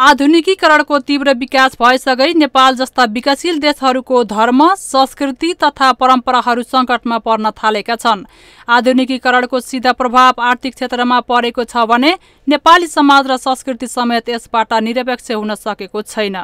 आधुनिकीकरणको तीव्र विकास भएसँगै नेपाल जस्ता विकासशील देशहरूको धर्म संस्कृति तथा परम्पराहरू सङ्कटमा पर्न थालेका छन् आधुनिकीकरणको सिधा प्रभाव आर्थिक क्षेत्रमा परेको छ भने नेपाली समाज र संस्कृति समेत यसबाट निरपेक्ष हुन सकेको छैन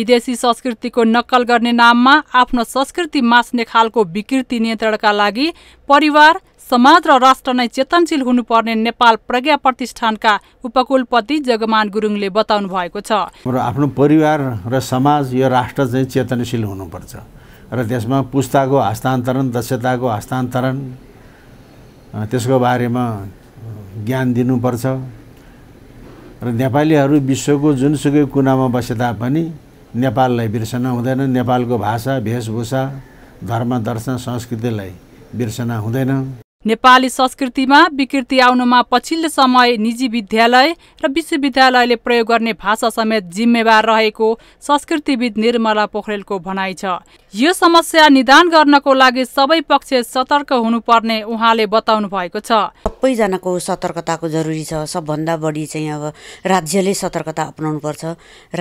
विदेशी संस्कृतिको नक्कल गर्ने नाममा आफ्नो संस्कृति मास्ने खालको विकृति नियन्त्रणका लागि परिवार समाज र राष्ट्र नै चेतनशील हुनुपर्ने नेपाल प्रज्ञा प्रतिष्ठानका उपकुलपति जगमान गुरुङले बताउनु भएको छ हाम्रो आफ्नो परिवार र समाज यो राष्ट्र चाहिँ चेतनशील हुनुपर्छ र त्यसमा पुस्ताको हस्तान्तरण दक्षताको हस्तान्तरण त्यसको बारेमा ज्ञान दिनुपर्छ र नेपालीहरू विश्वको जुनसुकै कुनामा बसे तापनि नेपाललाई बिर्सन हुँदैन नेपालको भाषा वेशभूषा धर्म दर्शन संस्कृतिलाई बिर्सना हुँदैन नेपाली संस्कृतिमा विकृति आउनुमा पछिल्लो समय निजी विद्यालय र विश्वविद्यालयले प्रयोग गर्ने भाषा समेत जिम्मेवार रहेको संस्कृतिविद निर्मला पोखरेलको भनाइ छ यो समस्या निदान गर्नको लागि सबै पक्ष सतर्क हुनुपर्ने उहाँले बताउनु भएको छ सबैजनाको सतर्कताको जरुरी छ सबभन्दा बढी चाहिँ अब राज्यले सतर्कता अप्नाउनु पर्छ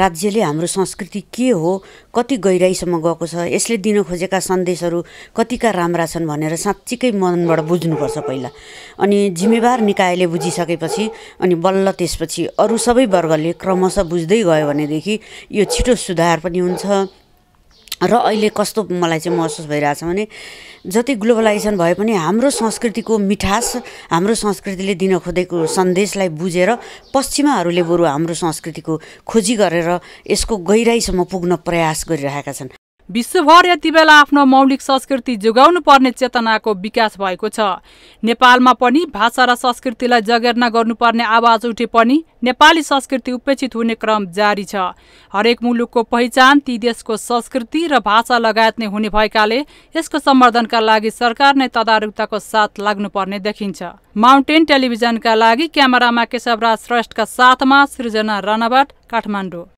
राज्यले हाम्रो संस्कृति के हो कति गहिराइसम्म गएको छ यसले दिन खोजेका सन्देशहरू कतिका राम्रा छन् भनेर साँच्चीकै मनबाट बुझ्नुपर्छ पहिला अनि जिम्मेवार निकायले बुझिसकेपछि अनि बल्ल त्यसपछि अरू सबै वर्गले क्रमशः बुझ्दै गयो भनेदेखि यो छिटो सुधार पनि हुन्छ र अहिले कस्तो मलाई चाहिँ महसुस भइरहेछ भने जति ग्लोबलाइजेसन भए पनि हाम्रो संस्कृतिको मिठास हाम्रो संस्कृतिले दिन खोजेको सन्देशलाई बुझेर पश्चिमाहरूले बरु हाम्रो संस्कृतिको खोजी गरेर यसको गहिराइसम्म पुग्न प्रयास गरिरहेका छन् विश्वभर यति बेला आफ्नो मौलिक संस्कृति जोगाउनु पर्ने चेतनाको विकास भएको छ नेपालमा पनि भाषा र संस्कृतिलाई जगेर्ना गर्नुपर्ने आवाज उठे पनि नेपाली संस्कृति उपेक्षित हुने क्रम जारी छ हरेक मुलुकको पहिचान ती देशको संस्कृति र भाषा लगायत नै हुने भएकाले यसको सम्वर्धनका लागि सरकार नै तदारुकताको साथ लाग्नुपर्ने देखिन्छ माउन्टेन टेलिभिजनका लागि क्यामेरामा केशवराज श्रेष्ठका साथमा सृजना राणाबाट काठमाडौँ